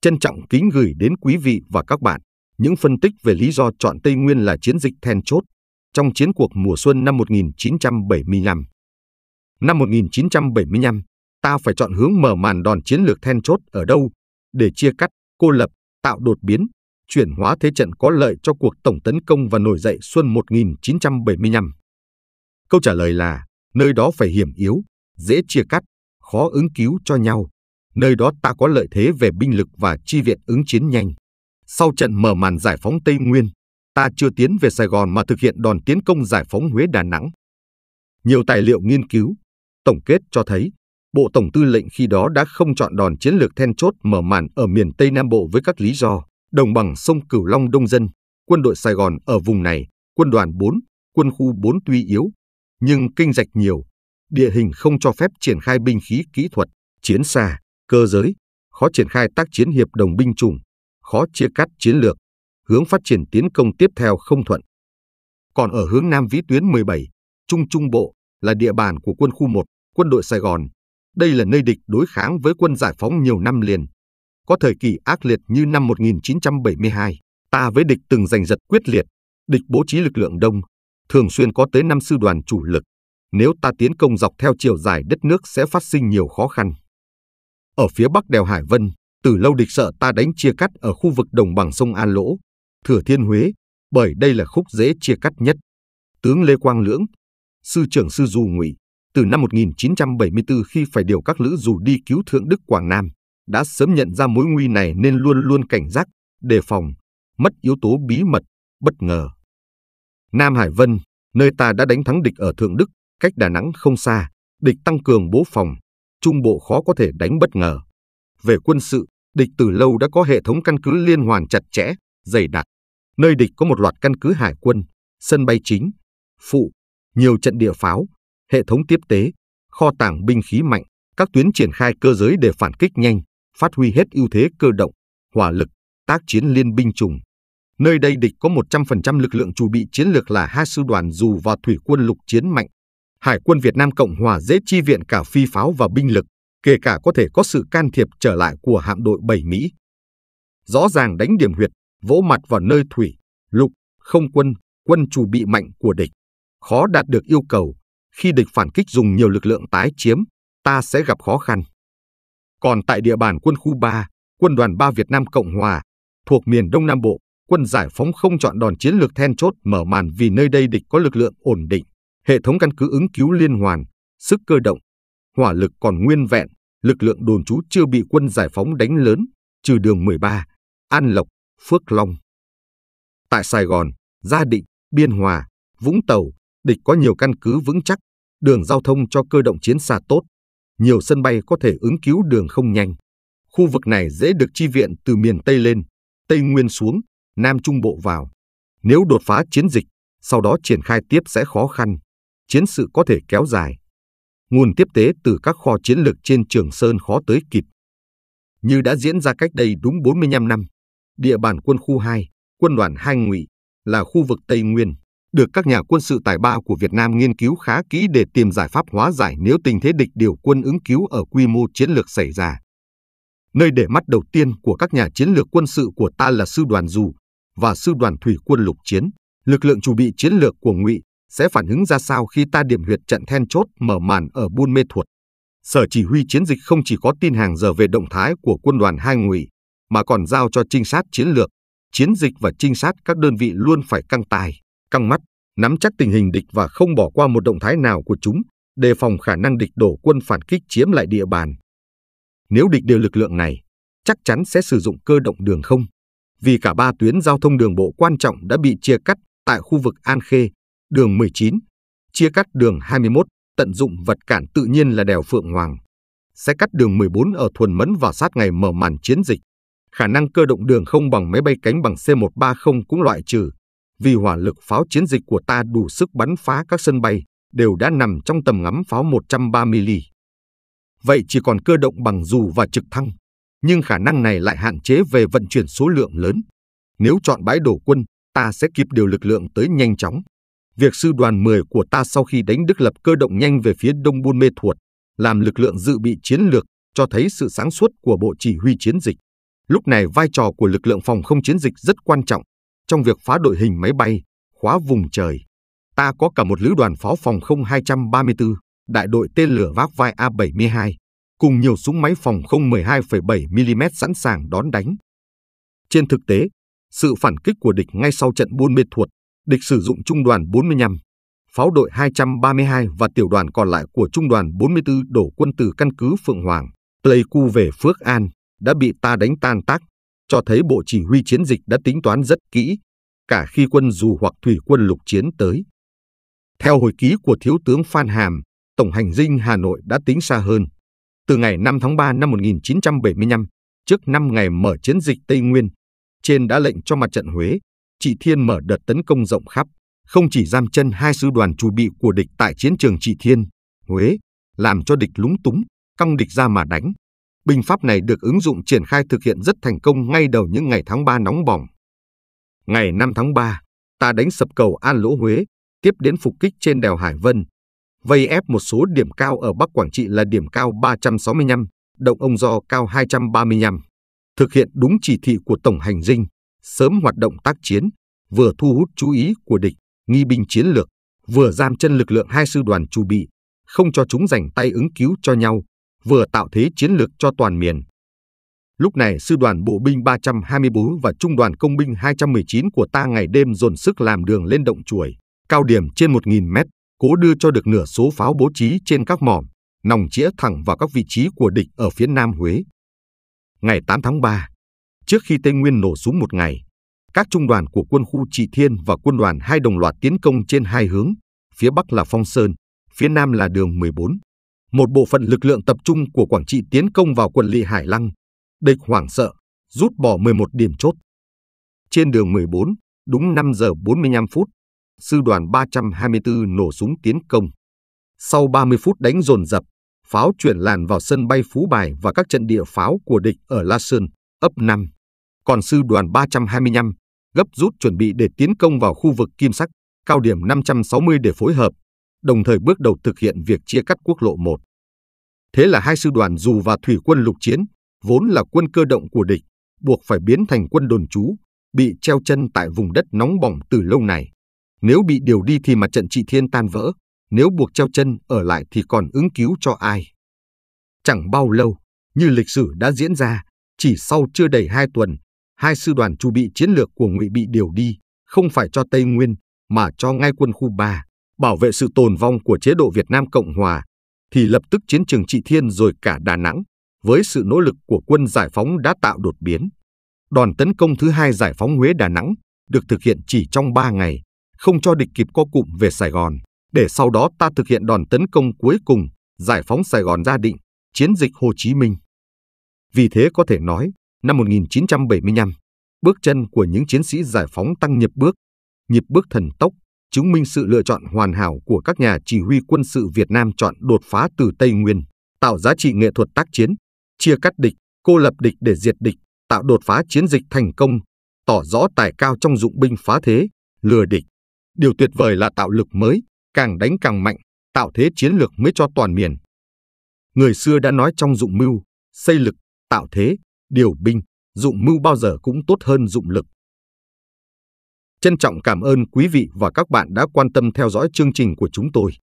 Trân trọng kính gửi đến quý vị và các bạn những phân tích về lý do chọn Tây Nguyên là chiến dịch then chốt trong chiến cuộc mùa xuân năm 1975. Năm 1975, ta phải chọn hướng mở màn đòn chiến lược then chốt ở đâu để chia cắt, cô lập, tạo đột biến, chuyển hóa thế trận có lợi cho cuộc tổng tấn công và nổi dậy xuân 1975. Câu trả lời là nơi đó phải hiểm yếu, dễ chia cắt, khó ứng cứu cho nhau, Nơi đó ta có lợi thế về binh lực và chi viện ứng chiến nhanh. Sau trận mở màn giải phóng Tây Nguyên, ta chưa tiến về Sài Gòn mà thực hiện đòn tiến công giải phóng Huế Đà Nẵng. Nhiều tài liệu nghiên cứu, tổng kết cho thấy, Bộ Tổng Tư lệnh khi đó đã không chọn đòn chiến lược then chốt mở màn ở miền Tây Nam Bộ với các lý do đồng bằng sông Cửu Long Đông Dân, quân đội Sài Gòn ở vùng này, quân đoàn 4, quân khu 4 tuy yếu, nhưng kinh dạch nhiều, địa hình không cho phép triển khai binh khí kỹ thuật, chiến xa, cơ giới, khó triển khai tác chiến hiệp đồng binh chủng, khó chia cắt chiến lược, hướng phát triển tiến công tiếp theo không thuận. Còn ở hướng Nam Vĩ tuyến 17, Trung Trung Bộ là địa bàn của quân khu 1, quân đội Sài Gòn. Đây là nơi địch đối kháng với quân giải phóng nhiều năm liền. Có thời kỳ ác liệt như năm 1972, ta với địch từng giành giật quyết liệt, địch bố trí lực lượng đông, thường xuyên có tới 5 sư đoàn chủ lực. Nếu ta tiến công dọc theo chiều dài đất nước sẽ phát sinh nhiều khó khăn. Ở phía bắc đèo Hải Vân, từ lâu địch sợ ta đánh chia cắt ở khu vực đồng bằng sông An Lỗ, Thừa Thiên Huế, bởi đây là khúc dễ chia cắt nhất. Tướng Lê Quang Lưỡng, sư trưởng sư dù ngụy, từ năm 1974 khi phải điều các lữ dù đi cứu thượng Đức Quảng Nam, đã sớm nhận ra mối nguy này nên luôn luôn cảnh giác, đề phòng, mất yếu tố bí mật, bất ngờ. Nam Hải Vân, nơi ta đã đánh thắng địch ở Thượng Đức, cách Đà Nẵng không xa, địch tăng cường bố phòng, Trung Bộ khó có thể đánh bất ngờ. Về quân sự, địch từ lâu đã có hệ thống căn cứ liên hoàn chặt chẽ, dày đặc. Nơi địch có một loạt căn cứ hải quân, sân bay chính, phụ, nhiều trận địa pháo, hệ thống tiếp tế, kho tàng binh khí mạnh, các tuyến triển khai cơ giới để phản kích nhanh, phát huy hết ưu thế cơ động, hỏa lực, tác chiến liên binh chủng. Nơi đây địch có 100% lực lượng chủ bị chiến lược là hai sư đoàn dù và thủy quân lục chiến mạnh, Hải quân Việt Nam Cộng Hòa dễ chi viện cả phi pháo và binh lực, kể cả có thể có sự can thiệp trở lại của hạm đội 7 Mỹ. Rõ ràng đánh điểm huyệt, vỗ mặt vào nơi thủy, lục, không quân, quân chủ bị mạnh của địch. Khó đạt được yêu cầu, khi địch phản kích dùng nhiều lực lượng tái chiếm, ta sẽ gặp khó khăn. Còn tại địa bàn quân khu 3, quân đoàn 3 Việt Nam Cộng Hòa, thuộc miền Đông Nam Bộ, quân giải phóng không chọn đòn chiến lược then chốt mở màn vì nơi đây địch có lực lượng ổn định, hệ thống căn cứ ứng cứu liên hoàn, sức cơ động, hỏa lực còn nguyên vẹn, lực lượng đồn trú chưa bị quân giải phóng đánh lớn, trừ đường 13, An Lộc, Phước Long. Tại Sài Gòn, Gia Định, Biên Hòa, Vũng Tàu, địch có nhiều căn cứ vững chắc, đường giao thông cho cơ động chiến xa tốt, nhiều sân bay có thể ứng cứu đường không nhanh. Khu vực này dễ được chi viện từ miền Tây lên, Tây Nguyên xuống, Nam Trung Bộ vào. Nếu đột phá chiến dịch, sau đó triển khai tiếp sẽ khó khăn chiến sự có thể kéo dài. Nguồn tiếp tế từ các kho chiến lược trên Trường Sơn khó tới kịp. Như đã diễn ra cách đây đúng 45 năm, địa bàn quân khu 2, quân đoàn 2 ngụy là khu vực Tây Nguyên, được các nhà quân sự tài ba của Việt Nam nghiên cứu khá kỹ để tìm giải pháp hóa giải nếu tình thế địch điều quân ứng cứu ở quy mô chiến lược xảy ra. Nơi để mắt đầu tiên của các nhà chiến lược quân sự của ta là sư đoàn dù và sư đoàn thủy quân lục chiến, lực lượng chủ bị chiến lược của Ngụy sẽ phản ứng ra sao khi ta điểm huyệt trận then chốt mở màn ở Buôn Mê Thuột. Sở chỉ huy chiến dịch không chỉ có tin hàng giờ về động thái của quân đoàn hai ngụy, mà còn giao cho trinh sát chiến lược, chiến dịch và trinh sát các đơn vị luôn phải căng tài, căng mắt, nắm chắc tình hình địch và không bỏ qua một động thái nào của chúng, đề phòng khả năng địch đổ quân phản kích chiếm lại địa bàn. Nếu địch đều lực lượng này, chắc chắn sẽ sử dụng cơ động đường không, vì cả ba tuyến giao thông đường bộ quan trọng đã bị chia cắt tại khu vực An Khê, đường 19, chia cắt đường 21 tận dụng vật cản tự nhiên là đèo Phượng Hoàng. Sẽ cắt đường 14 ở Thuần Mẫn vào sát ngày mở màn chiến dịch. Khả năng cơ động đường không bằng máy bay cánh bằng C-130 cũng loại trừ, vì hỏa lực pháo chiến dịch của ta đủ sức bắn phá các sân bay, đều đã nằm trong tầm ngắm pháo 130mm. Vậy chỉ còn cơ động bằng dù và trực thăng, nhưng khả năng này lại hạn chế về vận chuyển số lượng lớn. Nếu chọn bãi đổ quân, ta sẽ kịp điều lực lượng tới nhanh chóng. Việc sư đoàn 10 của ta sau khi đánh Đức lập cơ động nhanh về phía đông Buôn Mê Thuột, làm lực lượng dự bị chiến lược, cho thấy sự sáng suốt của Bộ Chỉ huy chiến dịch. Lúc này vai trò của lực lượng phòng không chiến dịch rất quan trọng trong việc phá đội hình máy bay, khóa vùng trời. Ta có cả một lữ đoàn pháo phòng không 234, đại đội tên lửa vác vai A-72, cùng nhiều súng máy phòng không 12,7mm sẵn sàng đón đánh. Trên thực tế, sự phản kích của địch ngay sau trận Buôn Mê Thuột địch sử dụng trung đoàn 45, pháo đội 232 và tiểu đoàn còn lại của trung đoàn 44 đổ quân từ căn cứ Phượng Hoàng, Pleiku về Phước An, đã bị ta đánh tan tác, cho thấy bộ chỉ huy chiến dịch đã tính toán rất kỹ, cả khi quân dù hoặc thủy quân lục chiến tới. Theo hồi ký của Thiếu tướng Phan Hàm, Tổng hành dinh Hà Nội đã tính xa hơn. Từ ngày 5 tháng 3 năm 1975, trước 5 ngày mở chiến dịch Tây Nguyên, trên đã lệnh cho mặt trận Huế, Trị Thiên mở đợt tấn công rộng khắp, không chỉ giam chân hai sư đoàn chủ bị của địch tại chiến trường Trị Thiên, Huế, làm cho địch lúng túng, căng địch ra mà đánh. Binh pháp này được ứng dụng triển khai thực hiện rất thành công ngay đầu những ngày tháng 3 nóng bỏng. Ngày 5 tháng 3, ta đánh sập cầu An Lỗ Huế, tiếp đến phục kích trên đèo Hải Vân, vây ép một số điểm cao ở Bắc Quảng Trị là điểm cao 365, động ông do cao 235, thực hiện đúng chỉ thị của Tổng Hành Dinh sớm hoạt động tác chiến, vừa thu hút chú ý của địch, nghi binh chiến lược, vừa giam chân lực lượng hai sư đoàn chu bị, không cho chúng giành tay ứng cứu cho nhau, vừa tạo thế chiến lược cho toàn miền. Lúc này, sư đoàn bộ binh 324 và trung đoàn công binh 219 của ta ngày đêm dồn sức làm đường lên động chuổi cao điểm trên 1.000 mét, cố đưa cho được nửa số pháo bố trí trên các mỏm, nòng chĩa thẳng vào các vị trí của địch ở phía Nam Huế. Ngày 8 tháng 3, Trước khi Tây Nguyên nổ súng một ngày, các trung đoàn của quân khu Trị Thiên và quân đoàn hai đồng loạt tiến công trên hai hướng, phía Bắc là Phong Sơn, phía Nam là đường 14. Một bộ phận lực lượng tập trung của Quảng Trị tiến công vào quận Lị Hải Lăng. Địch hoảng sợ, rút bỏ 11 điểm chốt. Trên đường 14, đúng 5 giờ 45 phút, sư đoàn 324 nổ súng tiến công. Sau 30 phút đánh dồn dập, pháo chuyển làn vào sân bay Phú Bài và các trận địa pháo của địch ở La Sơn ấp 5, còn sư đoàn 325 gấp rút chuẩn bị để tiến công vào khu vực Kim Sắc, cao điểm 560 để phối hợp, đồng thời bước đầu thực hiện việc chia cắt quốc lộ 1. Thế là hai sư đoàn dù và thủy quân lục chiến, vốn là quân cơ động của địch, buộc phải biến thành quân đồn trú, bị treo chân tại vùng đất nóng bỏng từ lâu này. Nếu bị điều đi thì mặt trận trị thiên tan vỡ, nếu buộc treo chân ở lại thì còn ứng cứu cho ai. Chẳng bao lâu, như lịch sử đã diễn ra, chỉ sau chưa đầy hai tuần, hai sư đoàn chu bị chiến lược của Ngụy bị điều đi, không phải cho Tây Nguyên mà cho ngay quân khu 3, bảo vệ sự tồn vong của chế độ Việt Nam Cộng Hòa, thì lập tức chiến trường Trị Thiên rồi cả Đà Nẵng, với sự nỗ lực của quân giải phóng đã tạo đột biến. Đòn tấn công thứ hai giải phóng Huế Đà Nẵng được thực hiện chỉ trong 3 ngày, không cho địch kịp co cụm về Sài Gòn, để sau đó ta thực hiện đòn tấn công cuối cùng, giải phóng Sài Gòn ra định, chiến dịch Hồ Chí Minh. Vì thế có thể nói, năm 1975, bước chân của những chiến sĩ giải phóng tăng nhịp bước, nhịp bước thần tốc, chứng minh sự lựa chọn hoàn hảo của các nhà chỉ huy quân sự Việt Nam chọn đột phá từ Tây Nguyên, tạo giá trị nghệ thuật tác chiến, chia cắt địch, cô lập địch để diệt địch, tạo đột phá chiến dịch thành công, tỏ rõ tài cao trong dụng binh phá thế, lừa địch. Điều tuyệt vời là tạo lực mới, càng đánh càng mạnh, tạo thế chiến lược mới cho toàn miền. Người xưa đã nói trong dụng mưu, xây lực tạo thế, điều binh, dụng mưu bao giờ cũng tốt hơn dụng lực. Trân trọng cảm ơn quý vị và các bạn đã quan tâm theo dõi chương trình của chúng tôi.